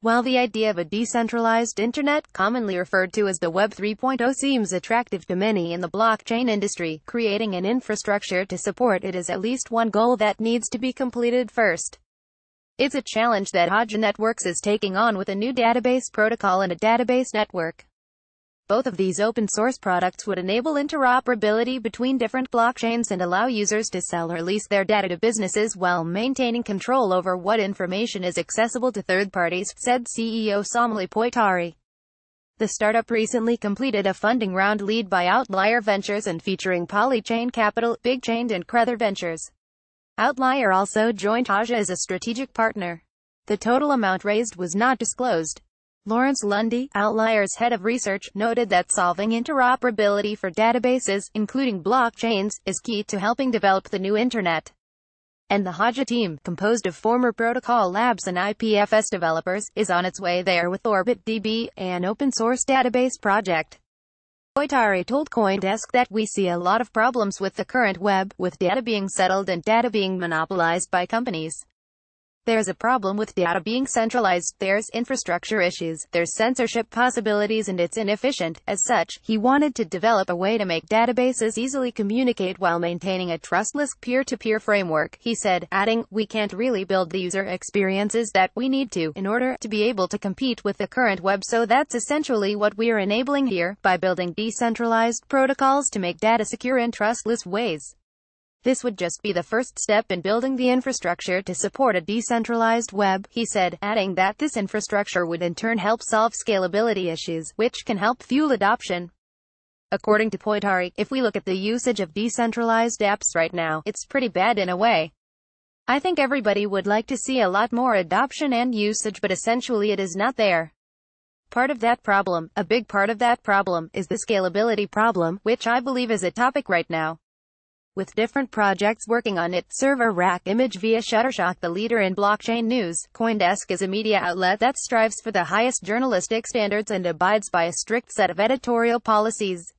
While the idea of a decentralized internet, commonly referred to as the Web 3.0 seems attractive to many in the blockchain industry, creating an infrastructure to support it is at least one goal that needs to be completed first. It's a challenge that Hodge Networks is taking on with a new database protocol and a database network. Both of these open-source products would enable interoperability between different blockchains and allow users to sell or lease their data to businesses while maintaining control over what information is accessible to third parties, said CEO Somali Poitari. The startup recently completed a funding round led by Outlier Ventures and featuring Polychain Capital, BigChain and Crether Ventures. Outlier also joined Aja as a strategic partner. The total amount raised was not disclosed. Lawrence Lundy, Outliers head of research, noted that solving interoperability for databases, including blockchains, is key to helping develop the new Internet. And the Haja team, composed of former Protocol Labs and IPFS developers, is on its way there with OrbitDB, an open-source database project. Boitari told Coindesk that we see a lot of problems with the current web, with data being settled and data being monopolized by companies. There's a problem with data being centralized, there's infrastructure issues, there's censorship possibilities and it's inefficient. As such, he wanted to develop a way to make databases easily communicate while maintaining a trustless peer-to-peer -peer framework, he said, adding, we can't really build the user experiences that we need to in order to be able to compete with the current web so that's essentially what we're enabling here by building decentralized protocols to make data secure in trustless ways. This would just be the first step in building the infrastructure to support a decentralized web, he said, adding that this infrastructure would in turn help solve scalability issues, which can help fuel adoption. According to Poitari, if we look at the usage of decentralized apps right now, it's pretty bad in a way. I think everybody would like to see a lot more adoption and usage but essentially it is not there. Part of that problem, a big part of that problem, is the scalability problem, which I believe is a topic right now with different projects working on its server rack image via Shutterstock the leader in blockchain news. Coindesk is a media outlet that strives for the highest journalistic standards and abides by a strict set of editorial policies.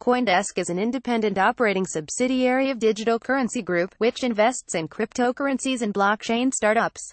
Coindesk is an independent operating subsidiary of Digital Currency Group, which invests in cryptocurrencies and blockchain startups.